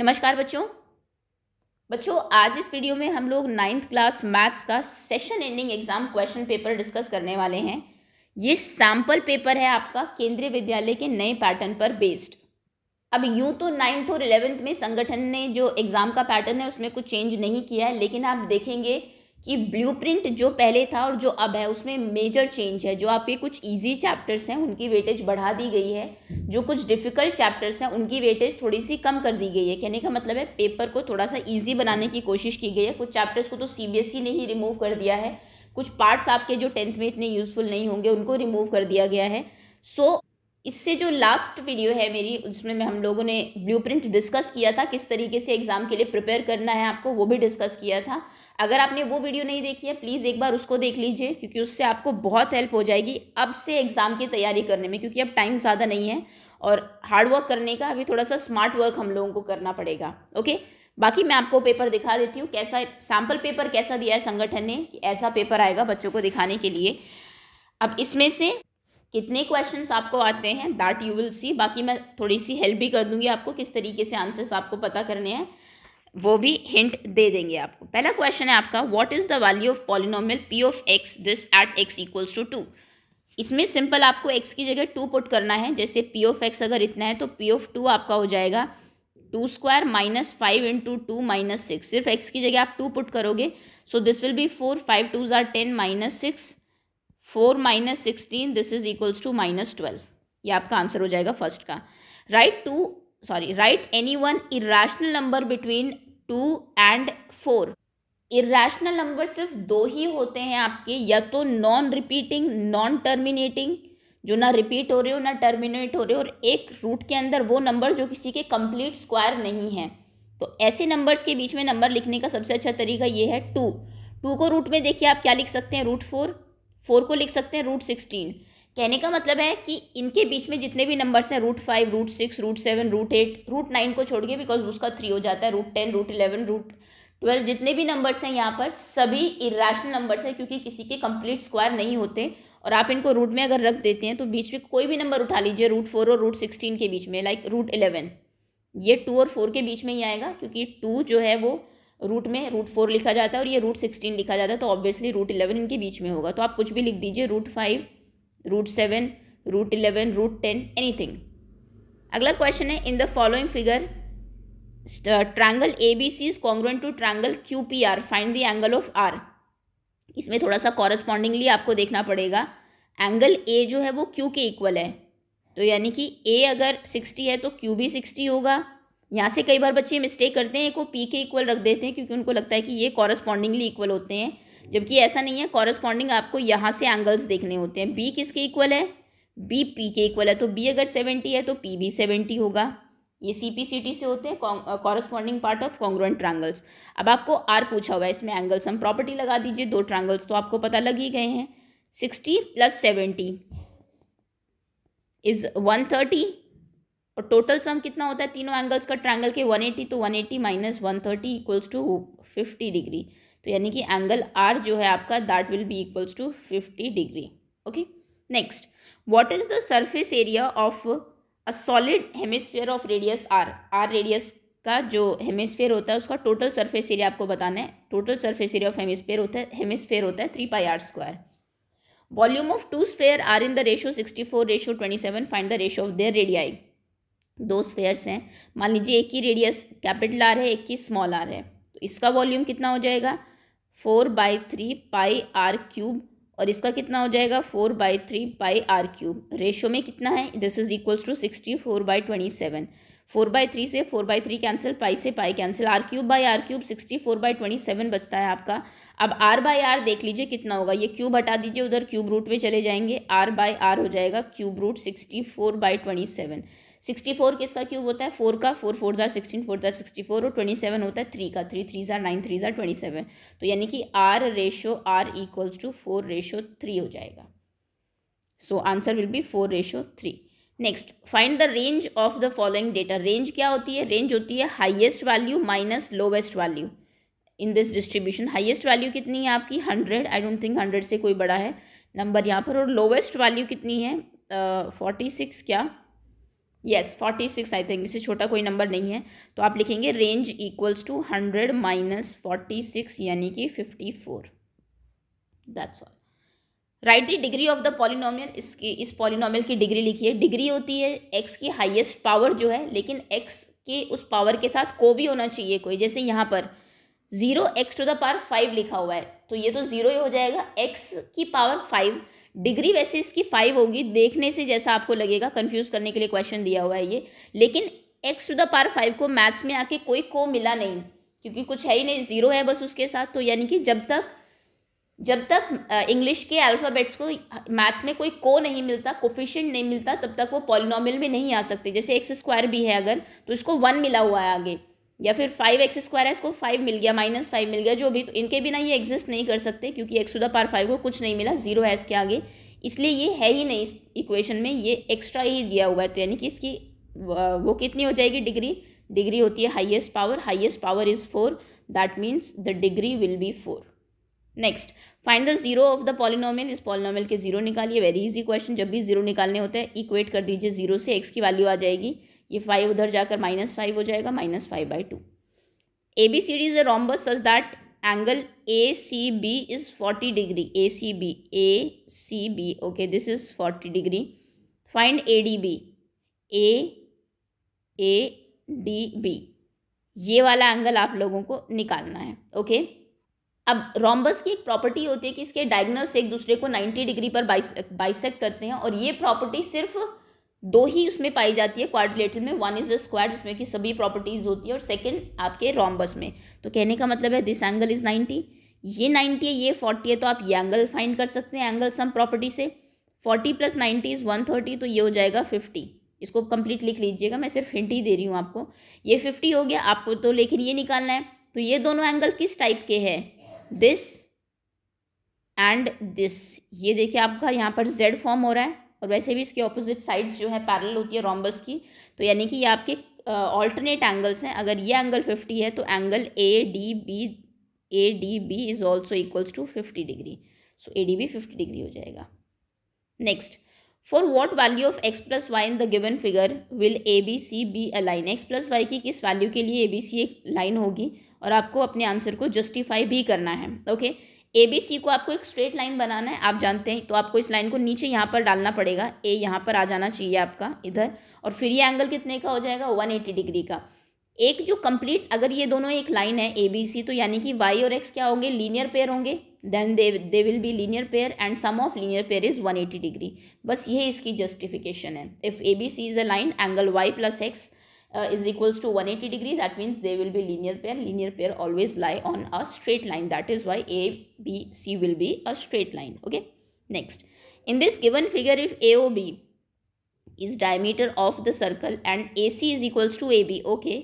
नमस्कार बच्चों बच्चों आज इस वीडियो में हम लोग नाइन्थ क्लास मैथ्स का session ending exam question paper discuss करने वाले हैं ये सैम्पल पेपर है आपका केंद्रीय विद्यालय के नए पैटर्न पर बेस्ड अब यूं तो नाइन्थ और इलेवेंथ में संगठन ने जो एग्ज़ाम का पैटर्न है उसमें कुछ चेंज नहीं किया है लेकिन आप देखेंगे कि ब्लूप्रिंट जो पहले था और जो अब है उसमें मेजर चेंज है जो आपके कुछ इजी चैप्टर्स हैं उनकी वेटेज बढ़ा दी गई है जो कुछ डिफ़िकल्ट चैप्टर्स हैं उनकी वेटेज थोड़ी सी कम कर दी गई है कहने का मतलब है पेपर को थोड़ा सा ईजी बनाने की कोशिश की गई है कुछ चैप्टर्स को तो सी ने ही रिमूव कर दिया है कुछ पार्ट्स आपके जो टेंथ में इतने यूज़फुल नहीं होंगे उनको रिमूव कर दिया गया है सो so, इससे जो लास्ट वीडियो है मेरी उसमें मैं हम लोगों ने ब्लूप्रिंट डिस्कस किया था किस तरीके से एग्ज़ाम के लिए प्रिपेयर करना है आपको वो भी डिस्कस किया था अगर आपने वो वीडियो नहीं देखी है प्लीज़ एक बार उसको देख लीजिए क्योंकि उससे आपको बहुत हेल्प हो जाएगी अब से एग्ज़ाम की तैयारी करने में क्योंकि अब टाइम ज़्यादा नहीं है और हार्डवर्क करने का अभी थोड़ा सा स्मार्ट वर्क हम लोगों को करना पड़ेगा ओके बाकी मैं आपको पेपर दिखा देती हूँ कैसा सैम्पल पेपर कैसा दिया है संगठन ने कि ऐसा पेपर आएगा बच्चों को दिखाने के लिए अब इसमें से कितने क्वेश्चंस आपको आते हैं दैट यू विल सी बाकी मैं थोड़ी सी हेल्प भी कर दूंगी आपको किस तरीके से आंसर्स आपको पता करने हैं वो भी हिंट दे देंगे आपको पहला क्वेश्चन है आपका what is the value of polynomial P of X this at X equals to two इसमें सिंपल आपको एक्स की जगह टू पुट करना है जैसे पी ऑफ एक्स अगर इतना है तो पी ऑफ टू आपका हो जाएगा two square minus five into two minus six सिर्फ एक्स की जगह आप टू पुट करोगे so this will be four five two ज़ार ten minus six four minus sixteen this is equals to minus twelve ये आपका आंसर हो जाएगा फर्स्ट का right two sorry right any one irrational number between two and four irrational number सिर्फ दो ही होते हैं आपके या तो नॉन रिपीटिंग नॉन टर्मिनेटिंग जो ना रिपीट हो रहे हो ना टर्मिनेट हो रहे हो और एक रूट के अंदर वो नंबर जो किसी के कंप्लीट स्क्वायर नहीं है तो ऐसे नंबर्स के बीच में नंबर लिखने का सबसे अच्छा तरीका ये है टू टू को रूट में देखिए आप क्या लिख सकते हैं रूट फोर फोर को लिख सकते हैं रूट सिक्सटीन कहने का मतलब है कि इनके बीच में जितने भी नंबर्स हैं root five root six root seven root eight root nine को छोड़िए बिकॉज उसका थ्री हो जाता है root ten root eleven root twelve जितने भी नंबर्स हैं यहाँ पर सभी इराशनल नंबर्स हैं क्योंकि किसी के कंप्लीट स्क्वायर नहीं होते और आप इनको रूट में अगर रख देते हैं तो बीच में कोई भी नंबर उठा लीजिए रूट फोर और रूट सिक्सटीन के बीच में लाइक रूट इलेवन ये टू और फोर के बीच में ही आएगा क्योंकि टू जो है वो रूट में रूट फोर लिखा जाता है और ये रूट सिक्सटीन लिखा जाता है तो ऑब्वियसली रूट इलेवन इनके बीच में होगा तो आप कुछ भी लिख दीजिए root five root seven root eleven root ten anything अगला क्वेश्चन है in the following figure triangle A B C is congruent to triangle Q P R find the angle of R इसमें थोड़ा सा कॉरस्पॉन्डिंगली आपको देखना पड़ेगा angle A जो है वो क्यू के इक्वल है तो यानी कि ए अगर सिक्सटी है तो क्यू भी सिक्सटी होगा यहाँ से कई बार बच्चे मिस्टेक करते हैं को पी के इक्वल रख देते हैं क्योंकि उनको लगता है कि ये कॉरस्पॉन्डिंगली इक्वल होते हैं जबकि ऐसा नहीं है कॉरस्पॉन्डिंग आपको यहाँ से एंगल्स देखने होते हैं बी किसके इक्वल है बी पी के इक्वल है तो बी अगर सेवेंटी है तो पी भी सेवेंटी होगा ये सी पी सी टी से होते हैं corresponding part of congruent triangles अब आपको आर पूछा हुआ है इसमें एंगल्स हम प्रॉपर्टी लगा दीजिए दो ट्रैंगल्स तो आपको पता लग ही गए हैं sixty plus seventy is one thirty और टोटल सम कितना होता है तीनों एंगल्स का ट्रैंगल के वन एटी तो one eighty minus one thirty equals to fifty degree तो यानी कि एंगल आर जो है आपका that will be equals to fifty degree okay next what is the surface area of a solid hemisphere of radius R R radius का जो hemisphere होता है उसका टोटल सर्फेस एरिया आपको बताना है total surface area of hemisphere होता है हेमिस्फेयर होता है three pi are square volume of two sphere R in the ratio sixty four ratio twenty seven find the ratio of their radii दो spheres हैं मान लीजिए एक ही रेडियस कैपिटल आर है एक ही स्मॉल आर है तो इसका वॉल्यूम कितना हो जाएगा four by three pi R cube और इसका कितना हो जाएगा four by three pi R cube ratio में कितना है this is equals to sixty four by twenty seven four by three से four by three cancel pi से pi cancel R cube by R cube sixty four by twenty seven बचता है आपका अब R by are देख लीजिए कितना होगा ये क्यूब हटा दीजिए उधर क्यूब रूट में चले जाएंगे आर बाई आर हो जाएगा cube root sixty four by twenty seven sixty four किसका क्यूब होता है फोर का फोर फोर ज़ार सिक्सटीन फोर ज़ार सिक्सटी फोर और ट्वेंटी सेवन होता है थ्री का थ्री थ्री ज़ार नाइन थ्री ज़ार ट्वेंटी सेवन तो यानी कि R ratio R equals to four ratio three हो जाएगा so answer will be four ratio three next find the range of the following data range क्या होती है रेंज होती है highest value minus lowest value in this distribution highest value कितनी है आपकी hundred I don't think hundred से कोई बड़ा है नंबर यहाँ पर और लोवेस्ट वैल्यू कितनी है फोर्टी uh, सिक्स क्या yes forty six I think इससे छोटा कोई नंबर नहीं है तो आप लिखेंगे range equals to hundred minus forty six यानी कि fifty four that's all right the degree of the polynomial इसकी इस पॉलिनोमियल की डिग्री लिखिए डिग्री होती है एक्स की हाईएस्ट पावर जो है लेकिन एक्स के उस पावर के साथ को भी होना चाहिए कोई जैसे यहाँ पर zero X to the power five लिखा हुआ है तो ये तो जीरो ही हो जाएगा एक्स की पावर फाइव डिग्री वैसे इसकी फाइव होगी देखने से जैसा आपको लगेगा कन्फ्यूज़ करने के लिए क्वेश्चन दिया हुआ है ये लेकिन X to the power five को मैथ्स में आके कोई को मिला नहीं क्योंकि कुछ है ही नहीं ज़ीरो है बस उसके साथ तो यानी कि जब तक जब तक इंग्लिश के अल्फ़ाबेट्स को मैथ्स में कोई को नहीं मिलता कोफिशियंट नहीं मिलता तब तक वो पॉलिनॉमिल में नहीं आ सकते जैसे एक्स स्क्वायर भी है अगर तो इसको वन मिला हुआ है आगे या फिर फाइव एक्स स्क्वायर है इसको फाइव मिल गया माइनस फाइव मिल गया जो भी तो इनके बिना ये एग्जिस्ट नहीं कर सकते क्योंकि X to the power five को कुछ नहीं मिला जीरो है इसके आगे इसलिए ये है ही नहीं इस इक्वेशन में ये एक्स्ट्रा ही दिया हुआ है तो यानी कि इसकी वो कितनी हो जाएगी डिग्री डिग्री होती है highest power highest power is four that means the degree will be four next find the zero of the polynomial इस पॉलिनोमियल के जीरो निकालिए वेरी इजी क्वेश्चन जब भी जीरो निकालने होते हैं इक्वेट कर दीजिए जीरो से एक्स की वैल्यू आ जाएगी ये फाइव उधर जाकर माइनस फाइव हो जाएगा minus five by two A B C D is a rhombus such that angle A C B is forty degree A C B A C B okay this is forty degree find A D B A A D B ये वाला angle आप लोगों को निकालना है okay अब rhombus की एक प्रॉपर्टी होती है कि इसके डायगनल्स एक दूसरे को नाइन्टी डिग्री पर बाइसेक्ट करते हैं और ये प्रॉपर्टी सिर्फ दो ही उसमें पाई जाती है क्वाड्रिलेटरल में वन इज अ स्क्वायर जिसमें कि सभी प्रॉपर्टीज होती है और सेकंड आपके रॉम्बस में तो कहने का मतलब है दिस एंगल इज 90 ये 90 है ये 40 है तो आप ये एंगल फाइंड कर सकते हैं एंगल सम प्रॉपर्टी से 40 प्लस नाइन्टी इज थर्टी तो ये हो जाएगा 50 इसको कंप्लीट लिख लीजिएगा मैं सिर्फ हिंट ही दे रही हूँ आपको ये फिफ्टी हो गया आपको तो लेकिन ये निकालना है तो ये दोनों एंगल किस टाइप के है दिस एंड दिस ये देखिए आपका यहाँ पर जेड फॉर्म हो रहा है और वैसे भी इसके ऑपोजिट साइड्स जो है पैरल होती है रॉम्बस की तो यानी कि ये आपके ऑल्टरनेट एंगल्स हैं अगर ये एंगल फिफ्टी है तो angle A D B A D B is also equals to fifty degree so A D B fifty degree हो जाएगा next for what value of X plus Y in the given figure will A B C be a line X plus Y की किस value के लिए A B C एक line होगी और आपको अपने आंसर को जस्टिफाई भी करना है okay okay? A B C को आपको एक स्ट्रेट लाइन बनाना है आप जानते हैं तो आपको इस लाइन को नीचे यहाँ पर डालना पड़ेगा ए यहाँ पर आ जाना चाहिए आपका इधर और फिर ये एंगल कितने का हो जाएगा वन एटी डिग्री का एक जो कंप्लीट अगर ये दोनों एक लाइन है ए बी सी तो यानी कि वाई और एक्स क्या होंगे लीनियर पेयर होंगे then they they will be linear pair and sum of linear pair is one eighty degree बस ये इसकी जस्टिफिकेशन है if A B C is a line angle Y plus X uh, is equals to 180 degree that means they will be linear pair linear pair always lie on a straight line that is why a b c will be a straight line okay next in this given figure if aob is diameter of the circle and ac is equals to ab okay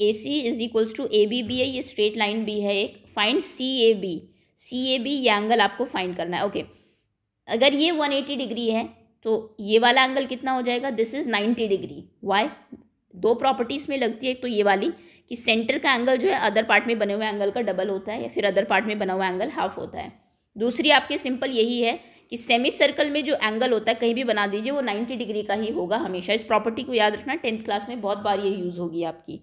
ac is equals to ab b है ये straight line भी है एक find C A B C A B ये angle आपको find करना है okay. अगर ये 180 एटी डिग्री है तो ये वाला एंगल कितना हो जाएगा this is ninety degree why दो प्रॉपर्टीज़ में लगती है एक तो ये वाली कि सेंटर का एंगल जो है अदर पार्ट में बने हुए एंगल का डबल होता है या फिर अदर पार्ट में बना हुआ एंगल हाफ होता है दूसरी आपके सिंपल यही है कि सेमी सर्कल में जो एंगल होता है कहीं भी बना दीजिए वो नाइन्टी डिग्री का ही होगा हमेशा इस प्रॉपर्टी को याद रखना टेंथ क्लास में बहुत बार ये यूज़ होगी आपकी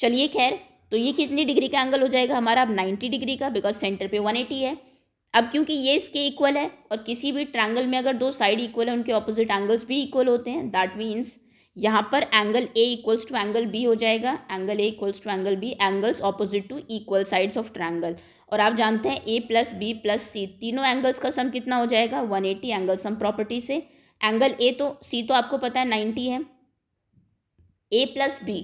चलिए खैर तो ये कितनी डिग्री का एंगल हो जाएगा हमारा अब नाइन्टी डिग्री का बिकॉज सेंटर पे वन एटी है अब क्योंकि ये इसके इक्वल है और किसी भी ट्रैंगल में अगर दो साइड इक्वल है उनके ऑपोजिट एंगल्स भी इक्वल होते हैं दैट मीन्स यहाँ पर angle A equals to angle B हो जाएगा angle A equals to angle B angles opposite to equal sides of triangle और आप जानते हैं A plus B plus C तीनों एंगल्स का सम कितना हो जाएगा one eighty angle sum property से एंगल ए तो सी तो आपको पता है नाइन्टी है ए प्लस बी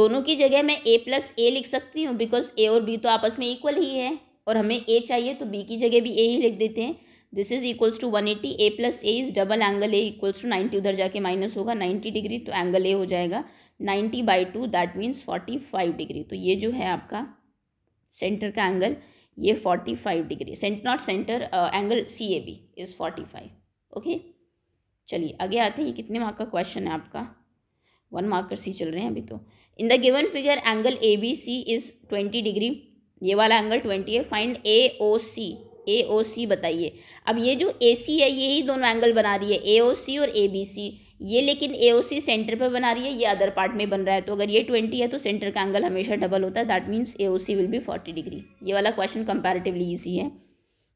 दोनों की जगह मैं ए प्लस ए लिख सकती हूँ बिकॉज ए और बी तो आपस में इक्वल ही है और हमें ए चाहिए तो बी की जगह भी ए ही लिख देते हैं this is equals to one eighty A plus A is double angle A equals to ninety उधर जाके माइनस होगा नाइन्टी डिग्री तो एंगल ए हो जाएगा ninety by two that means forty five degree तो ये जो है आपका सेंटर का एंगल ये forty five degree cent not center angle C A B is forty five okay चलिए आगे आते हैं ये कितने मार्क का क्वेश्चन है आपका वन मार्कर सी चल रहे हैं अभी तो in the given figure angle A B C is twenty degree ये वाला एंगल ट्वेंटी है find A O C A O C बताइए अब ये जो ए सी है ये ही दोनों एंगल बना रही है ए ओ सी और ए बी सी ये लेकिन ए ओ सी सेंटर पर बना रही है ये अदर पार्ट में बन रहा है तो अगर ये ट्वेंटी है तो सेंटर का एंगल हमेशा डबल होता है that means A O C will be forty degree ये वाला क्वेश्चन कंपेरेटिवली ईजी है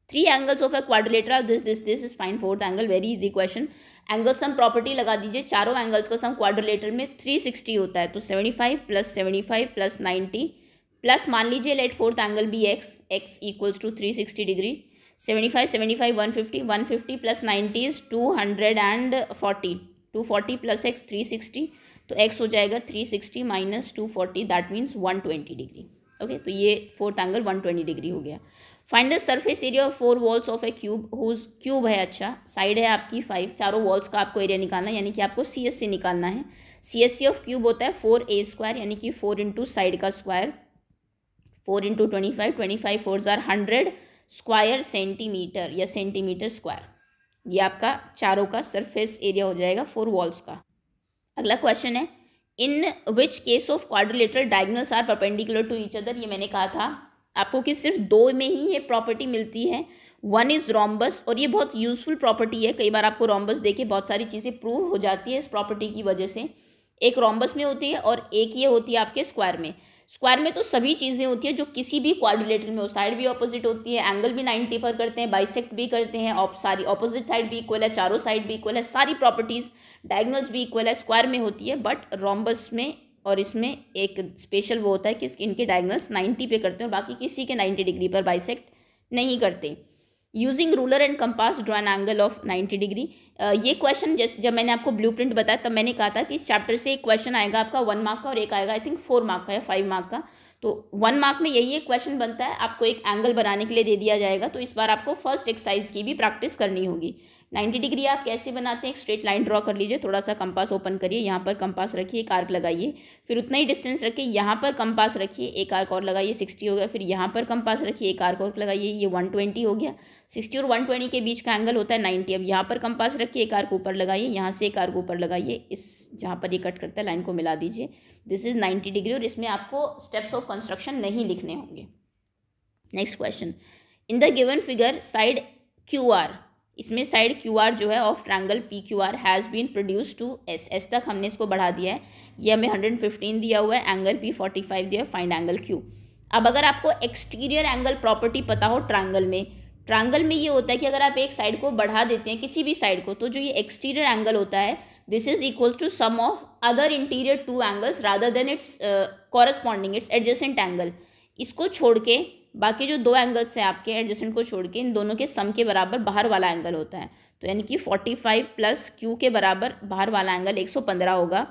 three angles of a quadrilateral this this this is fine fourth angle very easy question angle sum property लगा दीजिए चारों angles का sum quadrilateral में three sixty होता है तो seventy five plus seventy five plus ninety plus मान लीजिए let fourth angle be x x equals to three sixty degree seventy five seventy five one fifty one fifty plus ninety is two hundred and forty two forty plus x three sixty तो x हो जाएगा three sixty minus two forty that means one twenty degree okay तो ये fourth angle one twenty degree हो गया final the surface area of four walls of a cube whose cube है अच्छा side है आपकी फाइव चारों वॉल्स का आपको एरिया निकालना यानी कि आपको सी एस सी निकालना है C S C of cube होता है फोर ए स्क्वायर यानी कि फोर इंटू साइड का square four into twenty five twenty five four ज़ार हंड्रेड स्क्वायर सेंटीमीटर या सेंटीमीटर स्क्वायर ये आपका चारों का सरफेस एरिया हो जाएगा फोर वॉल्स का अगला क्वेश्चन है in which case of quadrilateral diagonals are perpendicular to each other ये मैंने कहा था आपको कि सिर्फ दो में ही ये प्रॉपर्टी मिलती है वन इज़ रोम्बस और ये बहुत यूज़फुल प्रॉपर्टी है कई बार आपको रोम्बस देखे बहुत सारी चीज़ें प्रूव हो जाती है इस प्रॉपर्टी की वजह से एक रॉम्बस में होती है और एक ये होती है आपके स्क्वायर में स्क्वायर में तो सभी चीज़ें होती है जो किसी भी क्वाड्रिलेटर में हो साइड भी ऑपोजिट होती है एंगल भी नाइन्टी पर करते हैं बाइसेक्ट भी करते हैं ऑप सारी ऑपोजिट साइड भी इक्वल है चारों साइड भी इक्वल है सारी प्रॉपर्टीज़ डायगनल्स भी इक्वल है स्क्वायर में होती है बट रोम्बस में और इसमें एक स्पेशल वो होता है कि इनके डायगनल्स नाइन्टी पे करते हैं और बाकी किसी के नाइन्टी डिग्री पर बाइसेक्ट नहीं करते using ruler and compass draw an angle of 90 degree ये क्वेश्चन जैसे जब मैंने आपको ब्लू प्रिंट बताया तब मैंने कहा था कि इस चैप्टर से एक क्वेश्चन आएगा आपका वन मार्क का और एक आएगा आई थिंक फोर मार्क का या फाइव मार्क का तो वन मार्क में यही एक क्वेश्चन बनता है आपको एक एंगल बनाने के लिए दे दिया जाएगा तो इस बार आपको फर्स्ट एक्सरसाइज की भी प्रैक्टिस करनी होगी 90 डिग्री आप कैसे बनाते हैं एक स्ट्रेट लाइन ड्रॉ कर लीजिए थोड़ा सा कंपास ओपन करिए यहाँ पर कंपास रखिए एक आर्क लगाइए फिर उतना ही डिस्टेंस रखिए यहाँ पर कंपास रखिए एक आर्क और लगाइए सिक्सटी हो गया फिर यहाँ पर कंपास रखिए एक आर्क और लगाइए ये वन ट्वेंटी हो गया सिक्सटी और वन ट्वेंटी के बीच का एंगल होता है नाइन्टी अब यहाँ पर कंपास रखिए एक आर्क ऊपर लगाइए यहाँ से एक आर्क ऊपर लगाइए इस जहाँ पर ये कट करता है लाइन को मिला दीजिए दिस इज़ नाइन्टी डिग्री और इसमें आपको स्टेप्स ऑफ कंस्ट्रक्शन नहीं लिखने होंगे next question in the given figure side Q R इसमें साइड क्यू आर जो है of triangle P Q R has been produce to S S तक हमने इसको बढ़ा दिया है ये हमें हंड्रेड फिफ्टीन दिया हुआ है एंगल पी फोर्टी फाइव दिया फाइंड एंगल क्यू अब अगर आपको एक्सटीरियर एंगल प्रॉपर्टी पता हो ट्रैंगल में ट्रैंगल में ये होता है कि अगर आप एक साइड को बढ़ा देते हैं किसी भी साइड को तो जो ये एक्सटीरियर एंगल होता है this is equal to sum of other interior two angles rather than its corresponding its adjacent angle इसको छोड़ के बाकी जो दो एंगल्स हैं आपके एडजस्टेंट को छोड़ के इन दोनों के सम के बराबर बाहर वाला एंगल होता है तो यानी कि फोर्टी फाइव प्लस क्यू के बराबर बाहर वाला एंगल एक सौ पंद्रह होगा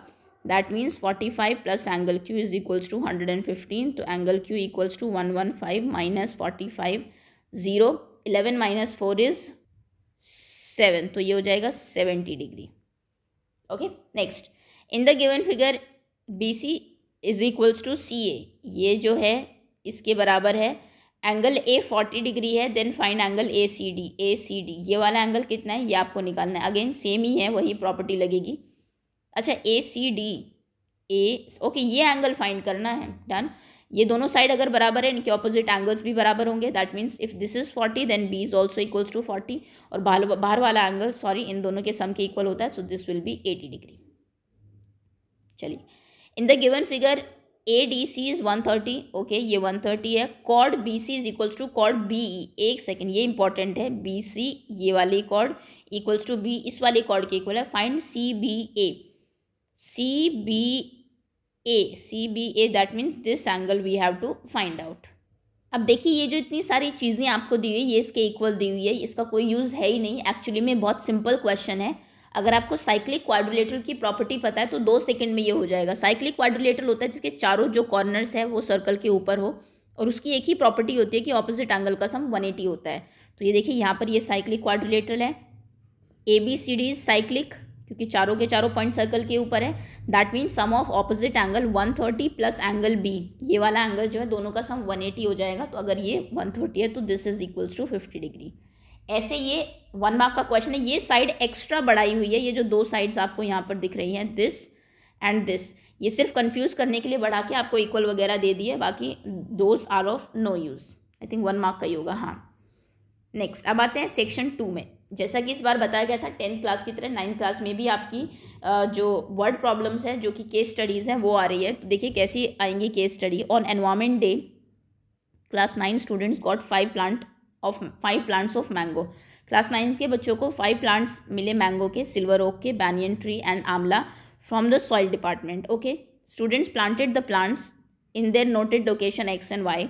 that means forty five plus angle Q is equals to hundred and fifteen तो angle Q equals to one one five minus forty five zero eleven minus four is seven तो ये हो जाएगा seventy degree okay next in the given figure B C is equals to C A ये जो है इसके बराबर है एंगल ए फोर्टी डिग्री है then fine angle A C D A C D ये वाला एंगल कितना है ये आपको निकालना है अगेन सेम ही है वही प्रॉपर्टी लगेगी अच्छा A C D A okay ये एंगल फाइंड करना है डन ये दोनों साइड अगर बराबर है इनके ऑपोजिट एंगल्स भी बराबर होंगे that means if this is forty then B is also equals to forty और बाहर बाहर वाला एंगल सॉरी इन दोनों के सम के इक्वल होता है so this will be eighty degree चलिए in the given figure A D C is one thirty okay ये वन थर्टी है chord B C is equals to chord B E एक second ये इंपॉर्टेंट है B C ये वाली cord equals to be इस वाली कॉर्ड के इक्वल है find C B A C B A C B A that means this angle we have to find out अब देखिए ये जो इतनी सारी चीज़ें आपको दी हुई है ये इसके इक्वल दी हुई है इसका कोई यूज़ है ही नहीं एक्चुअली में बहुत सिंपल क्वेश्चन है अगर आपको साइक्लिक क्वाड्रिलेटरल की प्रॉपर्टी पता है तो दो सेकंड में ये हो जाएगा साइक्लिक क्वाड्रिलेटरल होता है जिसके चारों जो कॉर्नर्स है वो सर्कल के ऊपर हो और उसकी एक ही प्रॉपर्टी होती है कि ऑपोजिट एंगल का सम 180 होता है तो ये देखिए यहाँ पर ये साइक्लिक क्वाड्रिलेटरल है A B C D cyclic क्योंकि चारों के चारों पॉइंट सर्कल के ऊपर है that means sum of opposite angle thirty plus angle B ये वाला एंगल जो है दोनों का सम एटी हो जाएगा तो अगर ये थर्टी है तो this is equals to fifty degree ऐसे ये वन मार्क का क्वेश्चन है ये साइड एक्स्ट्रा बढ़ाई हुई है ये जो दो साइड्स आपको यहाँ पर दिख रही हैं दिस एंड दिस ये सिर्फ कंफ्यूज करने के लिए बढ़ा के आपको इक्वल वगैरह दे दिए बाकी those are of no use I think one mark का ही होगा हाँ नेक्स्ट अब आते हैं सेक्शन टू में जैसा कि इस बार बताया गया था टेंथ क्लास की तरह नाइन्थ क्लास में भी आपकी जो वर्ड प्रॉब्लम्स हैं जो कि केस स्टडीज़ हैं वो आ रही है तो देखिए कैसी आएंगी case study on environment day class nine students got five plant of five plants of mango class nine के बच्चों को फाइव प्लांट्स मिले मैंगो के सिल्वर ओक के banyan tree and amla from the soil department okay students planted the plants in their noted location x and y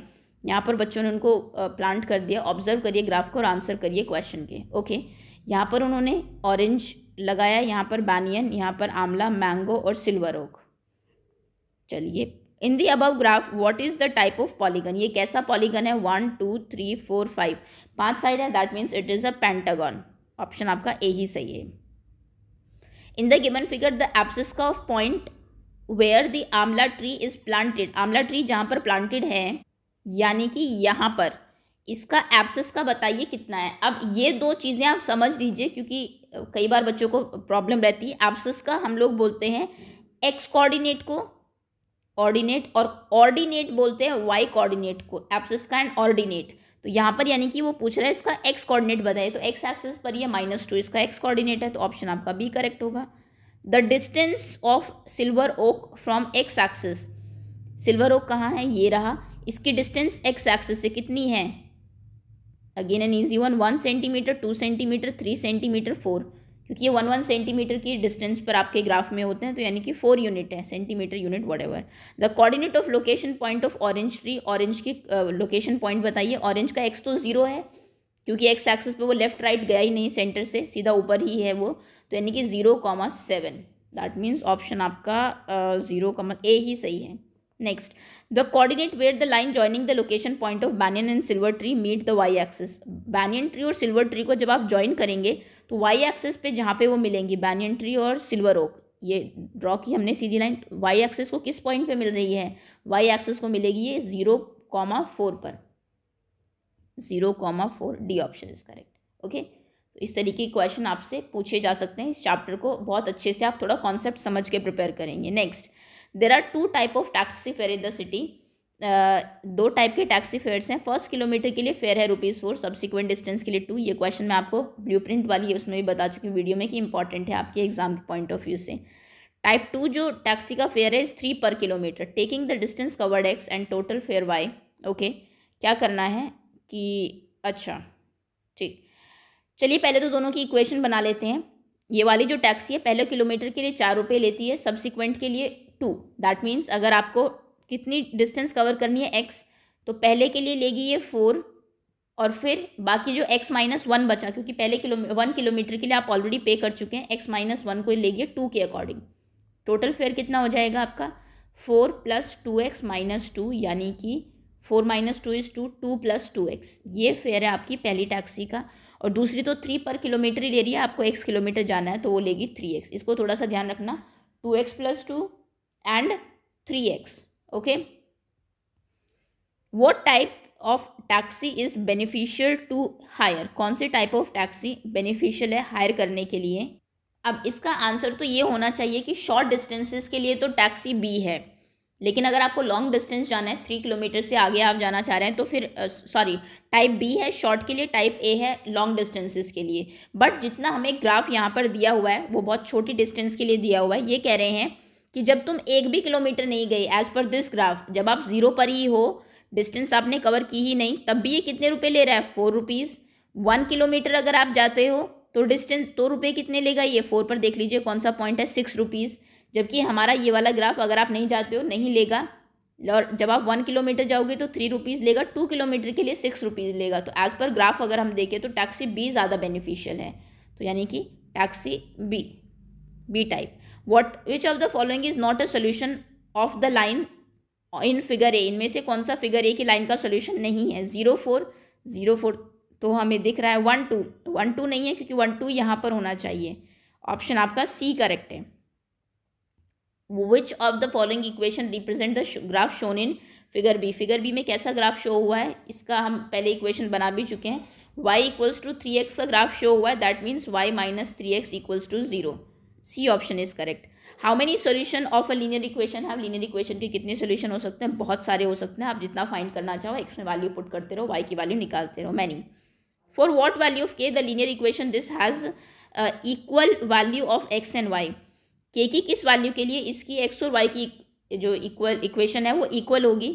यहाँ पर बच्चों ने उनको प्लांट कर दिया ऑब्जर्व करिए ग्राफ को और आंसर करिए क्वेश्चन के ओके यहाँ पर उन्होंने ऑरेंज लगाया यहाँ पर बैनियन यहाँ पर आमला मैंगो और सिल्वर ओक चलिए in the above graph what is the type of polygon ये कैसा पॉलीगन है one two three four five पांच साइड है that means it is a pentagon option आपका ए ही सही है in the given figure the abscissa of point where the amla tree is planted amla tree जहाँ पर प्लांटेड है यानी कि यहाँ पर इसका एप्सिस का बताइए कितना है अब ये दो चीज़ें आप समझ लीजिए क्योंकि कई बार बच्चों को प्रॉब्लम रहती है एप्सिस का हम लोग बोलते हैं एक्स कोऑर्डिनेट को ऑर्डिनेट और ऑर्डिनेट बोलते हैं वाई कोऑर्डिनेट को एप्सिस का एंड ऑर्डिनेट तो यहाँ पर यानी कि वो पूछ रहा है इसका एक्स कोऑर्डिनेट बताइए तो एक्स एक्सिस पर ये माइनस टू इसका एक्स कोऑर्डिनेट है तो ऑप्शन आपका बी करेक्ट होगा the distance of silver oak from x axis silver oak कहाँ है ये रहा इसकी डिस्टेंस एक्स एक्सिस से कितनी है again an easy one one centimetre two centimetre three centimetre four क्योंकि ये वन वन सेंटीमीटर की डिस्टेंस पर आपके ग्राफ में होते हैं तो यानी कि फोर यूनिट है centimetre unit whatever the coordinate of location point of orange tree orange की लोकेशन पॉइंट बताइए ऑरेंज का एक्स तो ज़ीरो है क्योंकि एक्स एक्सेस पे वो लेफ्ट राइट गया ही नहीं सेंटर से सीधा ऊपर ही है वो तो यानी कि zero comma seven that means option आपका ज़ीरो कॉमा ए ही सही है next the coordinate where the line joining the location point of banyan and silver tree meet the y axes banyan tree और सिल्वर ट्री को जब आप join करेंगे तो वाई एक्सेस पे जहाँ पे वो मिलेंगी बैनियन ट्री और सिल्वर ओक ये ड्रॉ की हमने सीधी लाइन वाई एक्सिस को किस पॉइंट पे मिल रही है वाई एक्सिस को मिलेगी ये जीरो कॉमा फोर पर zero comma four D option is correct okay तो इस तरीके के क्वेश्चन आपसे पूछे जा सकते हैं इस चैप्टर को बहुत अच्छे से आप थोड़ा कॉन्सेप्ट समझ के प्रिपेयर करेंगे next there are two type of taxi fare in the city दो टाइप के टैक्सी फेयर्स हैं फर्स्ट किलोमीटर के लिए फेयर है रुपीज़ फोर सब्सिक्वेंट डिस्टेंस के लिए टू ये क्वेश्चन मैं आपको ब्लू प्रिंट वाली है उसमें भी बता चुकी हूँ वीडियो में कि इंपॉर्टेंट है आपके एग्जाम के पॉइंट ऑफ व्यू से टाइप टू जो टैक्सी का फेयर है is three per kilometre taking the distance covered x and total fare y okay क्या करना है कि अच्छा ठीक चलिए पहले तो दोनों की इक्वेशन बना लेते हैं ये वाली जो टैक्सी है पहले किलोमीटर के लिए चार रुपये लेती है सब्सिक्वेंट के लिए टू दैट मीन्स अगर आपको कितनी डिस्टेंस कवर करनी है एक्स तो पहले के लिए लेगी ये फोर और फिर बाकी जो एक्स माइनस वन बचा क्योंकि पहले किलो वन किलोमीटर के लिए आप ऑलरेडी पे कर चुके हैं एक्स माइनस वन को लेगी टू के अकॉर्डिंग टोटल फेयर कितना हो जाएगा आपका four plus two x minus two यानी कि four minus two is two two plus two x ये फेयर है आपकी पहली टैक्सी का और दूसरी तो थ्री पर किलोमीटर ही ले रही है आपको एक्स किलोमीटर जाना है तो वो लेगी थ्री एक्स इसको थोड़ा सा ध्यान रखना two x plus two and 3x okay what type of taxi is beneficial to hire कौन से टाइप ऑफ टैक्सी बेनिफिशियल है हायर करने के लिए अब इसका आंसर तो ये होना चाहिए कि शॉर्ट डिस्टेंसेस के लिए तो टैक्सी बी है लेकिन अगर आपको लॉन्ग डिस्टेंस जाना है थ्री किलोमीटर से आगे आप जाना चाह रहे हैं तो फिर सॉरी टाइप बी है शॉर्ट के लिए टाइप ए है लॉन्ग डिस्टेंसेस के लिए बट जितना हमें ग्राफ यहाँ पर दिया हुआ है वो बहुत छोटी डिस्टेंस के लिए दिया हुआ है ये कह रहे हैं कि जब तुम एक भी किलोमीटर नहीं गए एज पर दिस ग्राफ जब आप ज़ीरो पर ही हो डिस्टेंस आपने कवर की ही नहीं तब भी ये कितने रुपए ले रहा है फोर रुपीज़ वन किलोमीटर अगर आप जाते हो तो डिस्टेंस तो रुपये कितने लेगा ये फोर पर देख लीजिए कौन सा पॉइंट है सिक्स रुपीज़ जबकि हमारा ये वाला ग्राफ अगर आप नहीं जाते हो नहीं लेगा और जब आप वन किलोमीटर जाओगे तो थ्री रुपीज़ लेगा टू किलोमीटर के लिए सिक्स रुपीज़ लेगा तो एज़ पर ग्राफ अगर हम देखें तो टैक्सी बी ज़्यादा बेनिफिशियल है तो यानी कि taxi B B type what which of the following is not a solution of the line in figure A इनमें से कौन सा फिगर ए की लाइन का सोल्यूशन नहीं है जीरो फोर जीरो फोर तो हमें दिख रहा है वन टू वन टू नहीं है क्योंकि वन टू यहाँ पर होना चाहिए ऑप्शन आपका सी करेक्ट है which of the following equation represent the graph shown in figure B figure B में कैसा ग्राफ शो हुआ है इसका हम पहले इक्वेशन बना भी चुके हैं y equals to three x का ग्राफ शो हुआ है that means y minus three x equals to zero C option is correct how many solution of a linear equation है लीनियर इक्वेशन के कितने सोल्यूशन हो सकते हैं बहुत सारे हो सकते हैं आप जितना फाइंड करना चाहो एक्स में वैल्यू पुट करते रहो वाई की वैल्यू निकालते रहो many for what value of k the linear equation this has equal value of x and y के की किस वैल्यू के लिए इसकी एक्स और वाई की जो इक्वल इक्वेशन है वो इक्वल होगी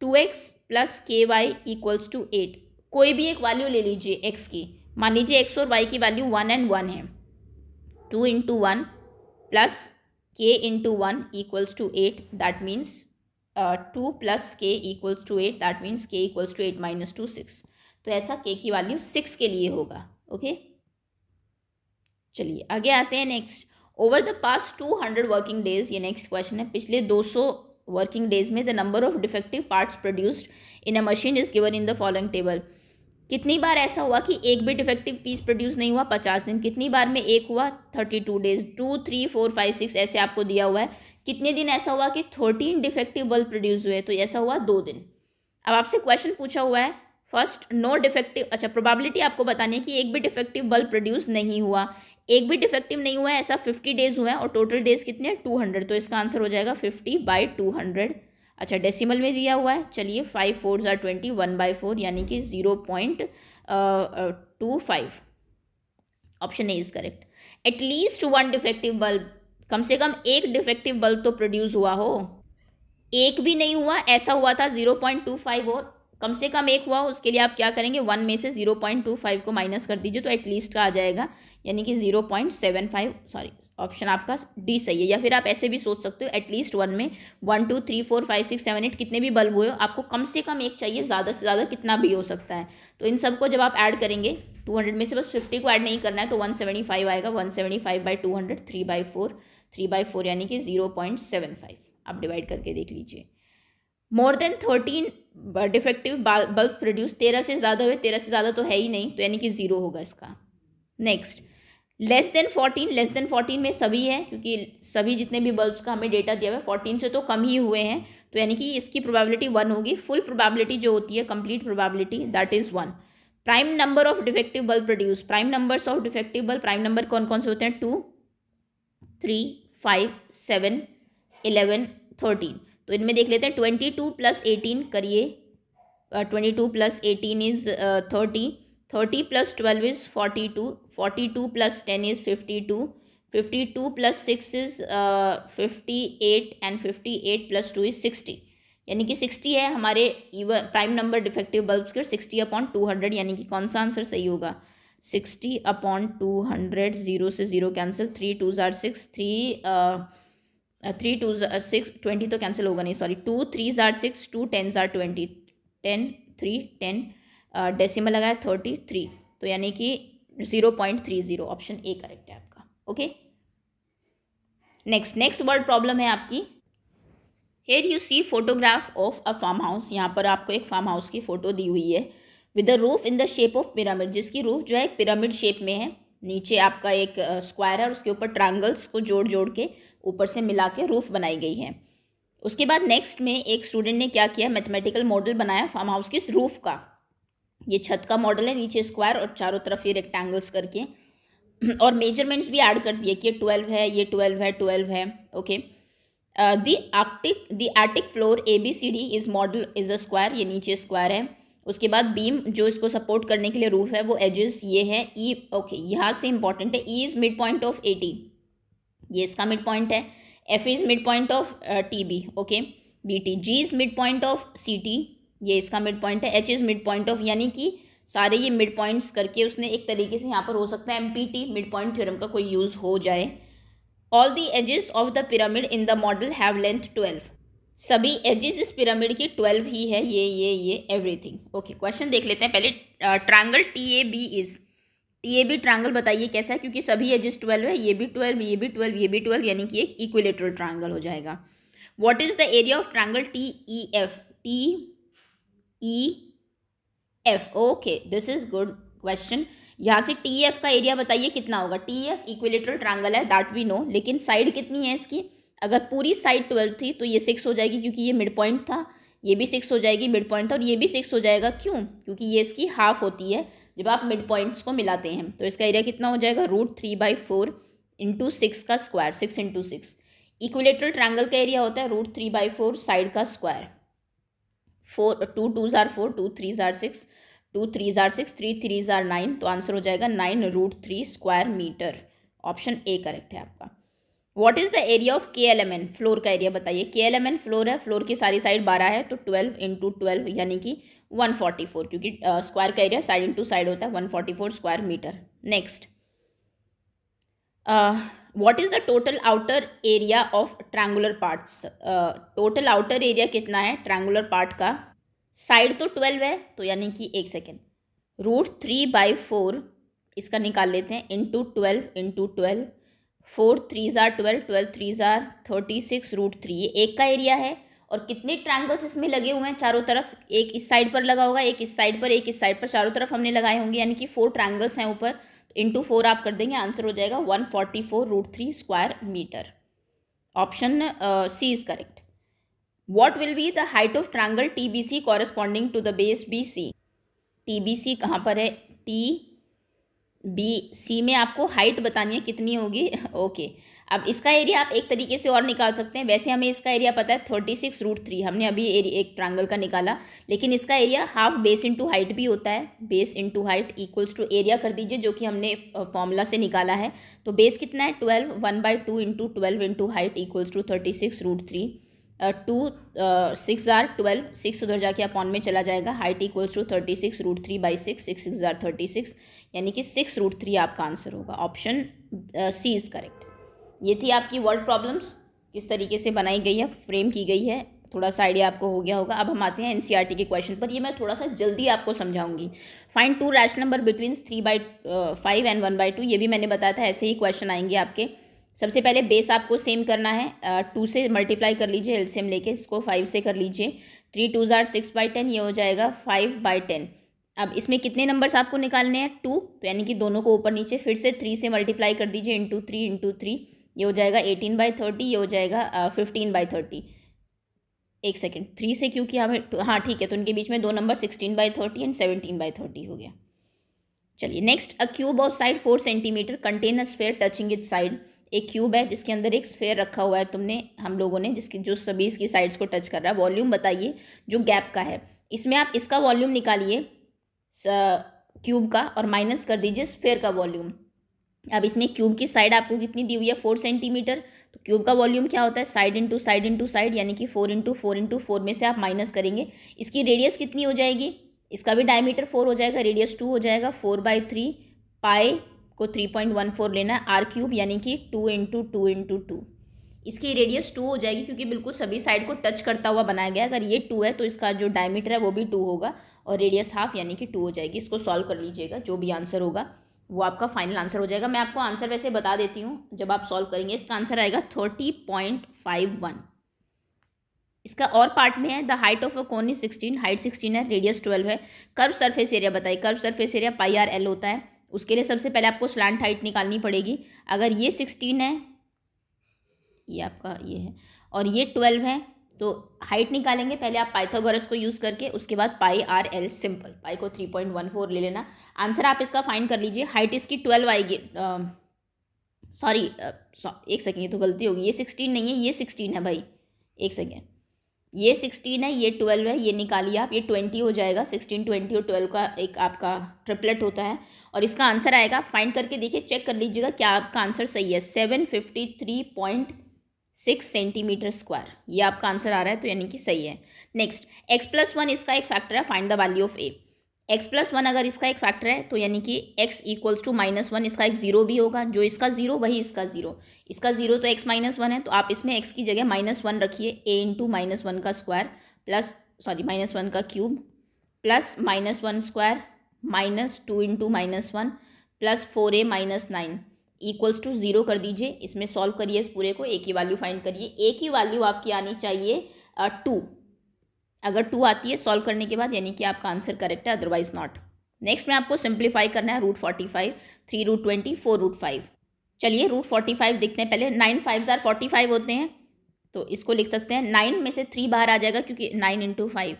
two x plus k y equals to eight कोई भी एक वैल्यू ले लीजिए एक्स की मान लीजिए एक्स और वाई की वैल्यू वन एंड वन है two into one plus k into one equals to eight that means two plus k equals to eight that means k equals to eight minus two six तो ऐसा के की value six के लिए होगा okay चलिए आगे आते हैं next over the past two hundred working days ये नेक्स्ट क्वेश्चन है पिछले दो सौ वर्किंग डेज में the number of defective parts produced in a machine is given in the following table कितनी बार ऐसा हुआ कि एक भी डिफेक्टिव पीस प्रोड्यूस नहीं हुआ पचास दिन कितनी बार में एक हुआ thirty two days two three four five six ऐसे आपको दिया हुआ है कितने दिन ऐसा हुआ कि थर्टीन डिफेक्टिव बल्ब प्रोड्यूस हुए तो ऐसा हुआ दो दिन अब आपसे क्वेश्चन पूछा हुआ है फर्स्ट नो डिफेक्टिव अच्छा प्रोबेबिलिटी आपको बतानी है कि एक भी डिफेक्टिव बल्ब प्रोड्यूस नहीं हुआ एक भी डिफेक्टिव नहीं हुआ है ऐसा फिफ्टी डेज हुआ है और टोटल डेज कितने टू हंड्रेड तो इसका आंसर हो जाएगा फिफ्टी बाई टू हंड्रेड अच्छा डेसिमल में दिया हुआ है चलिए five four are twenty one by four यानी कि zero point two five option A is correct at least one defective bulb कम से कम एक डिफेक्टिव बल्ब तो प्रोड्यूस हुआ हो एक भी नहीं हुआ ऐसा हुआ था ज़ीरो पॉइंट टू फाइव और कम से कम एक हुआ उसके लिए आप क्या करेंगे वन में से ज़ीरो पॉइंट टू फाइव को माइनस कर दीजिए तो एटलीस्ट का आ जाएगा यानी कि zero point seven five sorry option आपका डी सही है या फिर आप ऐसे भी सोच सकते हो एटलीस्ट वन में one two three four five six seven eight कितने भी बल्ब हुए हो आपको कम से कम एक चाहिए ज़्यादा से ज़्यादा कितना भी हो सकता है तो इन सबको जब आप ऐड करेंगे टू हंड्रेड में से बस फिफ्टी को ऐड नहीं करना है तो वन सेवेंटी फाइव आएगा one seventy five by two hundred three by four three by four यानी कि जीरो पॉइंट सेवन फाइव आप डिवाइड करके देख लीजिए more than thirteen defective bulb produce तेरह से ज़्यादा हुए तेरह से ज़्यादा तो है ही नहीं तो यानी कि ज़ीरो होगा इसका next less than fourteen less than fourteen में सभी है क्योंकि सभी जितने भी बल्ब्स का हमें डेटा दिया हुआ है फोर्टीन से तो कम ही हुए हैं तो यानी कि इसकी प्रोबेबिलिटी वन होगी फुल प्रोबेबिलिटी जो होती है complete probability that is one prime number of defective bulb produce prime numbers of defective bulb prime number कौन कौन से होते हैं two three five seven eleven thirteen तो इनमें देख लेते हैं ट्वेंटी टू प्लस एटीन करिए twenty two plus eighteen is thirty thirty plus twelve is forty two forty two plus ten is fifty to fifty two plus six is fifty eight and fifty eight plus two is sixty यानी कि sixty है हमारे even prime number defective bulbs के sixty upon two hundred यानी कि कौन सा answer सही होगा sixty upon two hundred zero से zero cancel three two are six three three two six twenty तो कैंसिल होगा नहीं sorry two three are six two ten are twenty ten three ten decimal लगाया thirty three तो यानी कि zero point three zero option A correct है आपका okay next next word problem है आपकी here you see photograph of a farm house यहाँ पर आपको एक फार्म हाउस की फ़ोटो दी हुई है with a roof in the shape of pyramid जिसकी रूफ जो है पिरामिड शेप में है नीचे आपका एक स्क्वायर है उसके ऊपर ट्रायंगल्स को जोड़ जोड़ के ऊपर से मिला के रूफ बनाई गई है उसके बाद नेक्स्ट में एक स्टूडेंट ने क्या किया मैथमेटिकल मॉडल बनाया फार्म हाउस के रूफ का ये छत का मॉडल है नीचे स्क्वायर और चारों तरफ ये रेक्टेंगल्स करके और मेजरमेंट्स भी ऐड कर दिए कि ये ट्वेल्व है ये ट्वेल्व है ट्वेल्व है okay the attic the attic floor A B C D is model is a square ये नीचे स्क्वायर है उसके बाद बीम जो इसको सपोर्ट करने के लिए रूफ है वो एजेस ये है ई e, ओके यहाँ से इंपॉर्टेंट है E is mid point of A T ये इसका मिड पॉइंट है F is mid point of T B okay B T G is mid point of C T ये इसका मिड पॉइंट है H is mid point of यानी कि सारे ये मिड पॉइंट्स करके उसने एक तरीके से यहाँ पर हो सकता है M P T mid point theorem का कोई यूज़ हो जाए all the edges of the pyramid in the model have length twelve सभी एजेस इस पिरामिड की ट्वेल्व ही है ये ये ये एवरीथिंग ओके क्वेश्चन देख लेते हैं पहले triangle T A B is T A B triangle बताइए कैसा है क्योंकि सभी एजेस ट्वेल्व है ये भी ट्वेल्व ये भी ट्वेल्व ये भी ट्वेल्व यानी कि एक इक्विलेटरल ट्रायंगल हो जाएगा what is the area of triangle T E F T E F okay this is good question यहाँ से टी एफ का एरिया बताइए कितना होगा टी एफ इक्विलेटरल ट्रांगल है दैट वी नो लेकिन साइड कितनी है इसकी अगर पूरी साइड ट्वेल्व थी तो ये सिक्स हो जाएगी क्योंकि ये मिड पॉइंट था ये भी सिक्स हो जाएगी मिड पॉइंट था और ये भी सिक्स हो जाएगा क्यों क्योंकि ये इसकी हाफ होती है जब आप मिड पॉइंट्स को मिलाते हैं तो इसका एरिया कितना हो जाएगा root three by four into six का square six into six equilateral triangle का एरिया होता है root three by four side का square four two two are four two three are six two three are six three three tsar nine तो answer हो जाएगा nine root three square metre option A correct है आपका what is the area of K L M N floor का area बताइए K L M N floor है floor की सारी साइड बारह है तो ट्वेल्व इंटू ट्वेल्व यानी कि वन फोर्टी फोर क्योंकि स्क्वायर का एरिया साइड इंटू साइड होता है one forty four square metre next what is the total outer area of triangular parts total outer area कितना है ट्रैंगुलर पार्ट का side तो ट्वेल्व है तो यानी कि एक second root three by four इसका निकाल लेते हैं into twelve into twelve four three are twelve twelve three are thirty six root three ये एक का एरिया है और कितने ट्रैंगल्स इसमें लगे हुए हैं चारों तरफ एक इस साइड पर लगा होगा एक इस साइड पर एक इस साइड पर चारों तरफ हमने लगाए होंगे यानी कि फोर ट्रैंगल्स हैं ऊपर इंटू फोर आप कर देंगे आंसर हो जाएगा one forty four root three square metre option C is correct what will be the height of triangle T B C corresponding to the base B C T B C कहाँ पर है T B सी में आपको height बतानी है कितनी होगी okay okay. अब इसका एरिया आप एक तरीके से और निकाल सकते हैं वैसे हमें इसका एरिया पता है थर्टी सिक्स रूट थ्री हमने अभी एक ट्रायंगल का निकाला लेकिन इसका area half base into height भी होता है base into height equals to area कर दीजिए जो कि हमने फॉर्मूला से निकाला है तो बेस कितना है twelve one by two into twelve into height equals to thirty six root three two six are twelve six उधर जाके अपॉन में चला जाएगा height equals to thirty six root three by six six six are thirty six यानी कि six root three आपका answer होगा option C is correct ये थी आपकी वर्ड प्रॉब्लम्स किस तरीके से बनाई गई है फ्रेम की गई है थोड़ा सा आइडिया आपको हो गया होगा अब हम आते हैं एनसीईआरटी e के क्वेश्चन पर ये मैं थोड़ा सा जल्दी आपको समझाऊंगी find two rational number between three by five and one by two ये भी मैंने बताया था ऐसे ही क्वेश्चन आएंगे आपके सबसे पहले बेस आपको सेम करना है टू uh, से मल्टीप्लाई कर लीजिए एलसीएम लेके इसको फाइव से कर लीजिए three two are six by ten ये हो जाएगा फाइव बाई टेन अब इसमें कितने नंबर्स आपको निकालने हैं टू तो यानी कि दोनों को ऊपर नीचे फिर से थ्री से मल्टीप्लाई कर दीजिए इंटू थ्री इंटू थ्री ये हो जाएगा एटीन बाई थर्टी ये हो जाएगा फिफ्टीन बाई थर्टी एक सेकेंड थ्री से क्योंकि हमें हाँ ठीक है तो उनके बीच में दो number sixteen by thirty and seventeen by thirty हो गया चलिए next a cube of side four centimetre container sphere touching it side एक क्यूब है जिसके अंदर एक स्फेयर रखा हुआ है तुमने हम लोगों ने जिसकी जो सभी इसकी साइड्स को टच कर रहा है वॉल्यूम बताइए जो गैप का है इसमें आप इसका वॉल्यूम निकालिए क्यूब का और माइनस कर दीजिए स्फेयर का वॉल्यूम अब इसमें क्यूब की साइड आपको कितनी दी हुई है फोर सेंटीमीटर तो क्यूब का वॉल्यूम क्या होता है side into side into side यानी कि four into four into four में से आप माइनस करेंगे इसकी रेडियस कितनी हो जाएगी इसका भी डायमीटर फोर हो जाएगा रेडियस टू हो जाएगा फोर बाई थ्री पाए को थ्री पॉइंट वन फोर लेना है आर क्यूब यानी कि two into two into two इसकी रेडियस टू हो जाएगी क्योंकि बिल्कुल सभी साइड को टच करता हुआ बनाया गया अगर ये टू है तो इसका जो डायमीटर है वो भी टू होगा और रेडियस हाफ यानी कि टू हो जाएगी इसको सॉल्व कर लीजिएगा जो भी आंसर होगा वो आपका फाइनल आंसर हो जाएगा मैं आपको आंसर वैसे बता देती हूँ जब आप सॉल्व करेंगे इसका आंसर आएगा थर्टी पॉइंट फाइव वन इसका और पार्ट में है the height of a cone is sixteen height sixteen है रेडियस ट्वेल्व है कर्व सरफेस एरिया बताइए curve surface area pi R L होता है उसके लिए सबसे पहले आपको स्लैंड हाइट निकालनी पड़ेगी अगर ये सिक्सटीन है ये आपका ये है और ये ट्वेल्व है तो हाइट निकालेंगे पहले आप पाइथागोरस को यूज़ करके उसके बाद pi R L simple pi को थ्री पॉइंट वन फोर ले लेना आंसर आप इसका फाइंड कर लीजिए हाइट इसकी ट्वेल्व आएगी सॉरी एक सेकेंड ये तो गलती होगी ये सिक्सटीन नहीं है ये सिक्सटीन है भाई एक सेकेंड ये सिक्सटीन है ये ट्वेल्व है ये निकालिए आप ये ट्वेंटी हो जाएगा सिक्सटीन ट्वेंटी और ट्वेल्व का एक आपका ट्रिपलेट होता है और इसका आंसर आएगा फाइंड करके देखिए चेक कर लीजिएगा क्या आपका आंसर सही है seven fifty three point six centimetre square ये आपका आंसर आ रहा है तो यानी कि सही है नेक्स्ट एक्स प्लस वन इसका एक फैक्टर है find the value of a x plus one अगर इसका एक फैक्टर है तो यानी कि x equals to minus one इसका एक जीरो भी होगा जो इसका जीरो वही इसका जीरो इसका जीरो तो एक्स माइनस वन है तो आप इसमें एक्स की जगह माइनस वन रखिए ए इंटू माइनस वन का square plus sorry minus one का cube plus minus one square minus two into minus one plus four a minus nine equals to zero कर दीजिए इसमें सॉल्व करिए इस पूरे को ए की वैल्यू फाइंड करिए ए की वैल्यू आपकी आनी चाहिए टू अगर टू आती है सॉल्व करने के बाद यानी कि आपका आंसर करेक्ट है अदरवाइज नॉट नेक्स्ट में आपको सिंप्लीफाई करना है root forty five three root twenty four root five चलिए रूट फोर्टी फाइव देखते हैं पहले nine five are forty five होते हैं तो इसको लिख सकते हैं नाइन में से थ्री बाहर आ जाएगा क्योंकि nine into five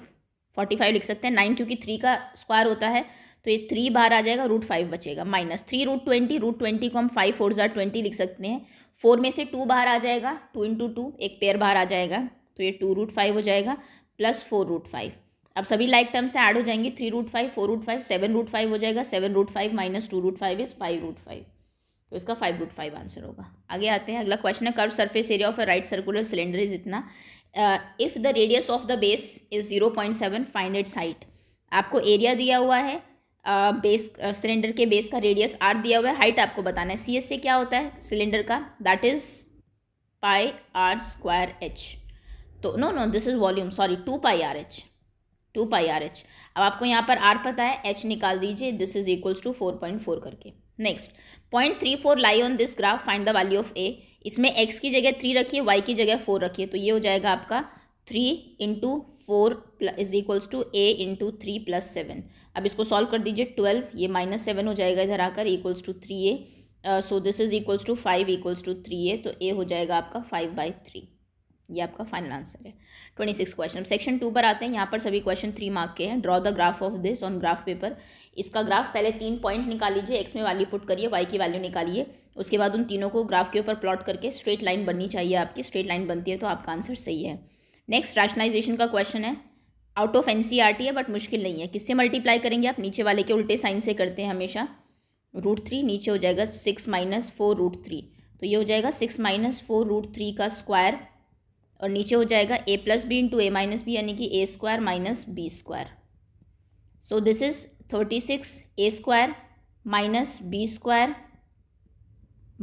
forty five लिख सकते हैं नाइन क्योंकि थ्री का स्क्वायर होता है तो ये थ्री बाहर आ जाएगा रूट फाइव बचेगा minus three root twenty root twenty को हम फाइव फोर ज़ार ट्वेंटी लिख सकते हैं फोर में से टू बाहर आ जाएगा टू इंटू टू एक पेयर बाहर आ जाएगा तो ये टू रूट फाइव हो जाएगा प्लस फोर रूट फाइव अब सभी लाइक टर्म से ऐड हो जाएंगे three root five four root five seven root five हो जाएगा seven root five minus two root five is five root five तो इसका फाइव रूट फाइव आंसर होगा आगे आते हैं अगला क्वेश्चन है curve surface area of a right circular cylinder is इतना if the radius of the base is zero point seven find its height आपको एरिया दिया हुआ है बेस सिलेंडर के बेस का रेडियस आर दिया हुआ है हाइट आपको बताना है सी एस से क्या होता है सिलेंडर का that is pi are square h तो no no this is volume sorry two pi r h two pi r h अब आपको यहाँ पर आर पता है एच निकाल दीजिए this is equals to four point four करके next point three four lie on this graph find the value of a इसमें एक्स की जगह थ्री रखिए वाई की जगह फोर रखिए तो ये हो जाएगा आपका three into four is equals to a into three plus seven अब इसको सॉल्व कर दीजिए ट्वेल्व ये माइनस सेवन हो जाएगा इधर आकर equals to three a so this is equals to five equals to three a तो ए हो जाएगा आपका फाइव बाई थ्री ये आपका फाइनल आंसर है twenty six question section two पर आते हैं यहाँ पर सभी क्वेश्चन थ्री मार्क के हैं draw the graph of this on graph paper इसका ग्राफ पहले तीन पॉइंट निकाल लीजिए एक्स में वैल्यू पुट करिए वाई की वैल्यू निकालिए उसके बाद उन तीनों को ग्राफ के ऊपर प्लॉट करके स्ट्रेट लाइन बननी चाहिए आपकी स्ट्रेट लाइन बनती है तो आपका आंसर सही है नेक्स्ट राशनाइजेशन का क्वेश्चन है out of N C R T है बट मुश्किल नहीं है किससे मल्टीप्लाई करेंगे आप नीचे वाले के उल्टे साइन से करते हैं हमेशा रूट थ्री नीचे हो जाएगा six minus four root three तो ये हो जाएगा six minus four root three का स्क्वायर और नीचे हो जाएगा a plus b into a minus b यानी कि a square minus b square so this is thirty six a square minus b square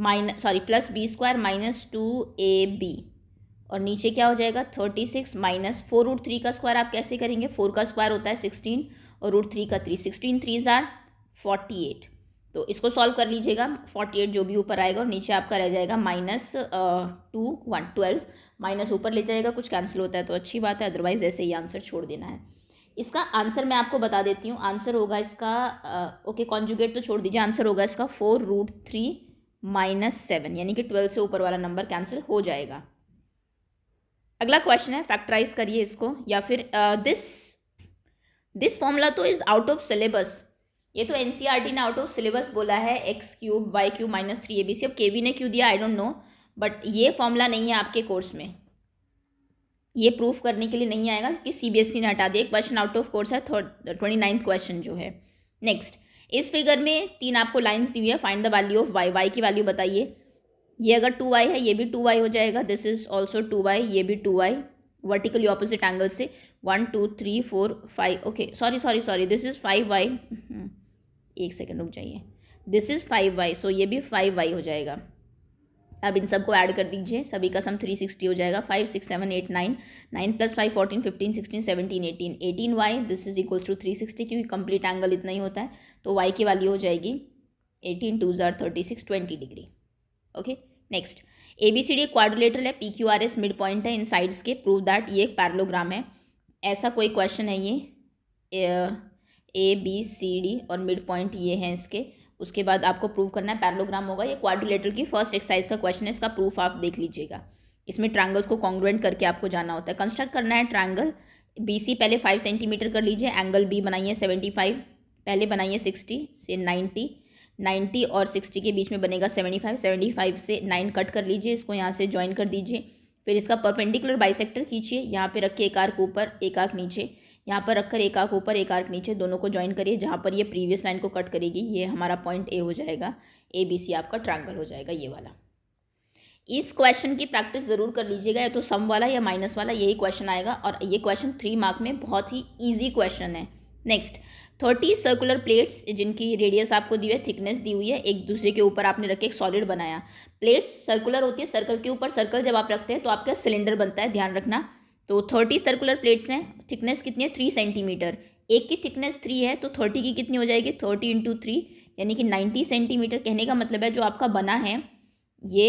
minus sorry plus b square minus two A B और नीचे क्या हो जाएगा thirty six minus four root three का square आप कैसे करेंगे four का स्क्वायर होता है सिक्सटीन और रूट थ्री का थ्री सिक्सटीन थ्री ज़ार फोर्टी एट तो इसको सॉल्व कर लीजिएगा फोर्टी एट जो भी ऊपर आएगा और नीचे आपका रह जाएगा minus two one twelve minus ऊपर ले जाएगा कुछ कैंसिल होता है तो अच्छी बात है अदरवाइज़ ऐसे ही आंसर छोड़ देना है इसका आंसर मैं आपको बता देती हूँ आंसर होगा इसका ओके uh, कॉन्जुगेट तो छोड़ दीजिए आंसर होगा इसका four root three minus seven यानी कि ट्वेल्व से ऊपर वाला नंबर कैंसिल हो जाएगा अगला क्वेश्चन है फैक्टराइज करिए इसको या फिर दिस दिस फॉर्मूला तो इज़ आउट ऑफ सिलेबस ये तो एन e ने आउट ऑफ सिलेबस बोला है x cube y cube minus three a B c अब के ने क्यों दिया आई डोंट नो बट ये फॉर्मूला नहीं है आपके कोर्स में ये प्रूफ करने के लिए नहीं आएगा कि सीबीएसई e ने हटा दिया क्वेश्चन आउट ऑफ कोर्स है ट्वेंटी नाइन्थ क्वेश्चन जो है नेक्स्ट इस फिगर में तीन आपको लाइंस दी हुई है find the value of y y की वैल्यू बताइए ये अगर टू वाई है ये भी टू वाई हो जाएगा this is also two y ये भी two y vertically opposite angle से one two three four five okay sorry sorry sorry this is five y एक सेकेंड रुक जाइए this is five y so ये भी फाइव वाई हो जाएगा अब इन सबको ऐड कर दीजिए सभी का सम थ्री सिक्सटी हो जाएगा five six seven eight nine nine plus five fourteen fifteen sixteen seventeen eighteen eighteen y this is equals to three sixty क्योंकि कंप्लीट एंगल इतना ही होता है तो वाई की वैल्यू हो जाएगी एटीन टू ज़ार thirty six twenty degree okay next A B C D quadrilateral है P Q R S mid point है इन साइड्स के प्रूव दैट ये एक पैरलोग्राम है ऐसा कोई क्वेश्चन है ये ए बी सी डी और मिड पॉइंट ये हैं इसके उसके बाद आपको प्रूव करना है पैरलोग्राम होगा ये क्वाड्रिलेटर की फर्स्ट एक्सरसाइज का क्वेश्चन है इसका प्रूफ आप देख लीजिएगा इसमें ट्रैंगल्स को कॉन्ग्रुएंट करके आपको जाना होता है कंस्ट्रक्ट करना है ट्रैंगल बी सी पहले फाइव सेंटीमीटर कर लीजिए एंगल बी बनाइए सेवेंटी फाइव पहले बनाइए सिक्सटी से नाइन्टी नाइन्टी और सिक्सटी के बीच में बनेगा सेवेंटी फाइव सेवेंटी फाइव से नाइन कट कर लीजिए इसको यहाँ से ज्वाइन कर दीजिए फिर इसका परपेंडिकुलर बाइसेक्टर खींचिए यहाँ पे रख के एक आर्क ऊपर एक आर्क नीचे यहाँ पर रखकर एक आर्क ऊपर एक आर्क नीचे दोनों को ज्वाइन करिए जहाँ पर ये प्रीवियस लाइन को कट करेगी ये हमारा पॉइंट ए हो जाएगा ए बी सी आपका ट्रायंगल हो जाएगा ये वाला इस क्वेश्चन की प्रैक्टिस ज़रूर कर लीजिएगा या तो सम वाला या माइनस वाला यही क्वेश्चन आएगा और ये क्वेश्चन थ्री मार्क में बहुत ही ईजी क्वेश्चन है नेक्स्ट थर्टी सर्कुलर प्लेट्स जिनकी रेडियस आपको दी हुई है थिकनेस दी हुई है एक दूसरे के ऊपर आपने रखे एक सॉलिड बनाया प्लेट्स सर्कुलर होती है सर्कल के ऊपर सर्कल जब आप रखते हैं तो आपका सिलेंडर बनता है ध्यान रखना तो थर्टी सर्कुलर प्लेट्स हैं थिकनेस कितनी है थ्री सेंटीमीटर एक की थिकनेस थ्री है तो थर्टी की कितनी हो जाएगी थर्टी इंटू थ्री यानी कि नाइन्टी सेंटीमीटर कहने का मतलब है जो आपका बना है ये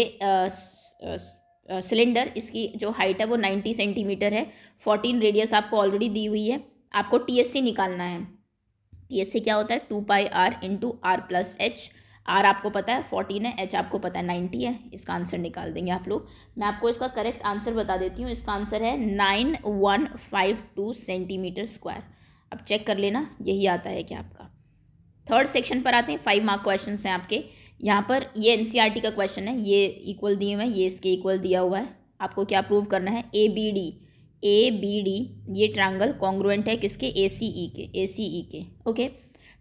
सिलेंडर इसकी जो हाइट है वो नाइन्टी सेंटीमीटर है फोर्टीन रेडियस आपको ऑलरेडी दी हुई है आपको सी निकालना है सी क्या होता है two pi r into r plus h r आपको पता है फोर्टीन है एच आपको पता है नाइन्टी है इसका आंसर निकाल देंगे आप लोग मैं आपको इसका करेक्ट आंसर बता देती हूँ इसका आंसर है nine one five two centimetre square अब चेक कर लेना यही आता है क्या आपका थर्ड सेक्शन पर आते हैं फाइव मार्क क्वेश्चन हैं आपके यहाँ पर ये एन e का क्वेश्चन है ये इक्वल दिए हुए हैं ये इसके इक्वल दिया हुआ है आपको क्या प्रूव करना है A B D A B D ये ट्रायंगल कॉन्ग्रुएंट है किसके ए सी ई के ए सी ई के ओके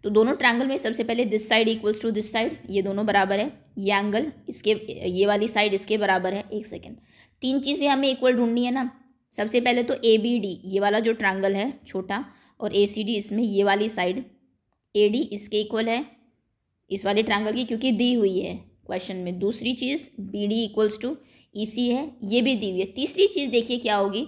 तो दोनों ट्रायंगल में सबसे पहले this side equals to this side ये दोनों बराबर है ये एंगल इसके ये वाली साइड इसके बराबर है एक सेकेंड तीन चीज़ें हमें इक्वल ढूंढनी है ना सबसे पहले तो ए बी डी ये वाला जो ट्रायंगल है छोटा और ए सी डी इसमें ये वाली साइड ए डी इसके इक्वल है इस वाले ट्रायंगल की क्योंकि दी हुई है क्वेश्चन में दूसरी चीज़ B D equals to E C है ये भी दी हुई है तीसरी चीज़ देखिए क्या होगी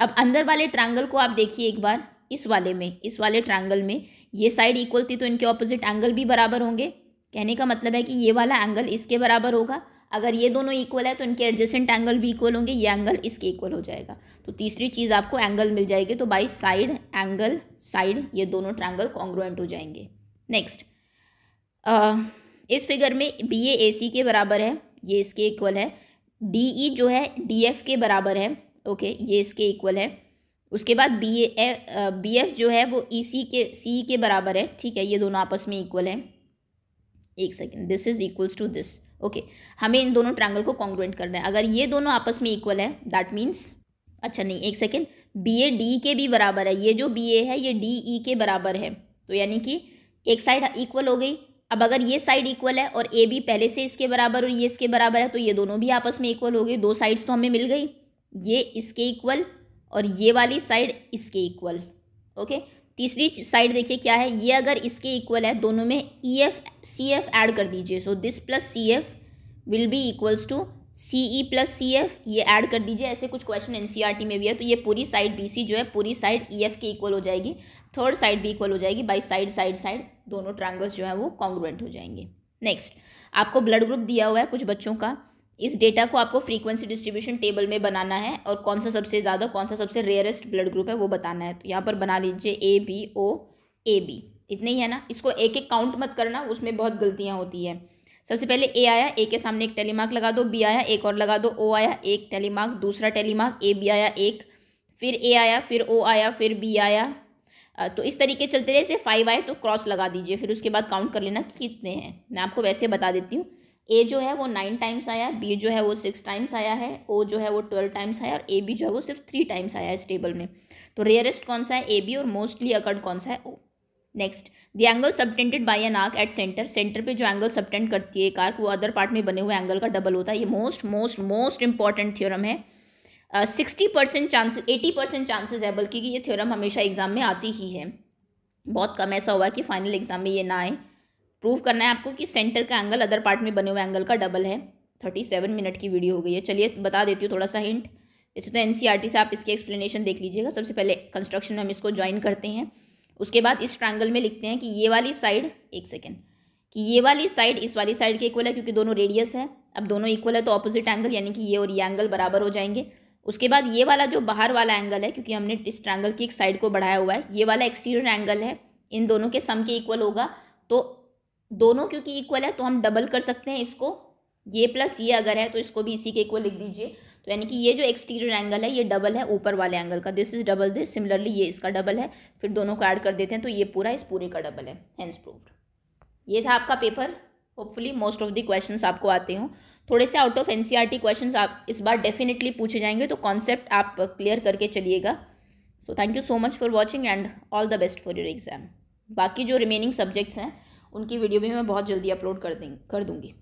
अब अंदर वाले ट्रायंगल को आप देखिए एक बार इस वाले में इस वाले ट्रायंगल में ये साइड इक्वल थी तो इनके ऑपोजिट एंगल भी बराबर होंगे कहने का मतलब है कि ये वाला एंगल इसके बराबर होगा अगर ये दोनों इक्वल है तो इनके एडजेसेंट एंगल भी इक्वल होंगे ये एंगल इसके इक्वल हो जाएगा तो तीसरी चीज़ आपको एंगल मिल जाएगी तो बाई साइड एंगल साइड ये दोनों ट्रायंगल कॉन्ग्रुएंट हो जाएंगे नेक्स्ट इस फिगर में बी ए सी के बराबर है ये इसके इक्वल है डी ई e जो है डी एफ के बराबर है ओके ये इसके इक्वल है उसके बाद बी ए बी एफ जो है वो ई e सी के सी के बराबर है ठीक है ये दोनों आपस में इक्वल है एक second this is equals to this okay हमें इन दोनों ट्रायंगल को कॉन्ग्रेंट करना है अगर ये दोनों आपस में इक्वल है दैट मीन्स अच्छा नहीं एक सेकेंड बी ए डी के भी बराबर है ये जो बी ए है ये डी ई e के बराबर है तो यानी कि एक साइड इक्वल हो गई अब अगर ये साइड इक्वल है और ए बी पहले से इसके बराबर और ये इसके बराबर है तो ये दोनों भी आपस में इक्वल हो गए दो साइड्स तो हमें मिल गई ये इसके इक्वल और ये वाली साइड इसके इक्वल ओके तीसरी साइड देखिए क्या है ये अगर इसके इक्वल है दोनों में E F C F add कर दीजिए so this plus C F will be equals to C E plus C F ये ऐड कर दीजिए ऐसे कुछ question N C R T में भी है तो ये पूरी साइड बी सी जो है पूरी साइड ई एफ के इक्वल हो जाएगी थर्ड साइड भी इक्वल हो जाएगी बाई साइड साइड साइड दोनों ट्रांगल्स जो है वो कॉन्ग्रुएंट हो जाएंगे नेक्स्ट आपको ब्लड ग्रुप दिया हुआ है कुछ बच्चों का इस डेटा को आपको फ्रीक्वेंसी डिस्ट्रीब्यूशन टेबल में बनाना है और कौन सा सबसे ज़्यादा कौन सा सबसे रेयरेस्ट ब्लड ग्रुप है वो बताना है तो यहाँ पर बना लीजिए A B O A B इतने ही है ना इसको एक एक काउंट मत करना उसमें बहुत गलतियाँ होती है सबसे पहले ए आया ए के सामने एक टेलीमार्क लगा दो बी आया एक और लगा दो ओ आया एक टेलीमार्क दूसरा टेलीमार्क ए बी आया एक फिर ए आया फिर ओ आया फिर बी आया तो इस तरीके चलते रहे फाइव आए तो क्रॉस लगा दीजिए फिर उसके बाद काउंट कर लेना कितने हैं मैं आपको वैसे बता देती हूँ ए जो है वो नाइन टाइम्स आया बी जो है वो सिक्स टाइम्स आया है ओ जो है वो ट्वेल्व टाइम्स आया और ए बी जो है वो सिर्फ थ्री टाइम्स आया है इस टेबल में तो रेयरेस्ट कौन सा है ए बी और मोस्टली अकर्ड कौन सा है oh next the angle subtended by an arc at centre centre पे जो एंगल सबटेंड करती है एक आर्क वो अदर पार्ट में बने हुए एंगल का डबल होता है ये most most most important theorem है sixty percent chances eighty percent chances है बल्कि कि ये थ्योरम हमेशा एग्जाम में आती ही है बहुत कम ऐसा हुआ कि फाइनल एग्जाम में ये ना आए प्रूव करना है आपको कि सेंटर का एंगल अदर पार्ट में बने हुए एंगल का डबल है थर्टी सेवन मिनट की वीडियो हो गई है चलिए बता देती हूँ थोड़ा सा हिंट इसे तो एन e से आप इसके एक्सप्लेनेशन देख लीजिएगा सबसे पहले कंस्ट्रक्शन में हम इसको ज्वाइन करते हैं उसके बाद इस ट्रायंगल में लिखते हैं कि ये वाली साइड एक सेकेंड कि ये वाली साइड इस वाली साइड के इक्वल है क्योंकि दोनों रेडियस है अब दोनों इक्वल है तो ऑपोजिट एंगल यानी कि ये और ये एंगल बराबर हो जाएंगे उसके बाद ये वाला जो बाहर वाला एंगल है क्योंकि हमने इस ट्रायंगल की एक साइड को बढ़ाया हुआ है ये वाला एक्सटीरियर एंगल है इन दोनों के सम के इक्वल होगा तो दोनों क्योंकि इक्वल है तो हम डबल कर सकते हैं इसको ये प्लस ये अगर है तो इसको भी इसी के इक्वल लिख दीजिए तो यानी कि ये जो एक्सटीरियर एंगल है ये डबल है ऊपर वाले एंगल का this is double this similarly ये इसका डबल है फिर दोनों को ऐड कर देते हैं तो ये पूरा इस पूरे का डबल है हैंस प्रूव्ड ये था आपका paper hopefully most of the question आपको आते हों थोड़े से आउट ऑफ एन क्वेश्चन आप इस बार डेफिनेटली पूछे जाएंगे तो कॉन्सेप्ट आप क्लियर करके चलिएगा so thank you so much for watching and all the best for your exam बाकी जो रिमेनिंग सब्जेक्ट्स हैं उनकी वीडियो भी मैं बहुत जल्दी अपलोड कर दें कर दूँगी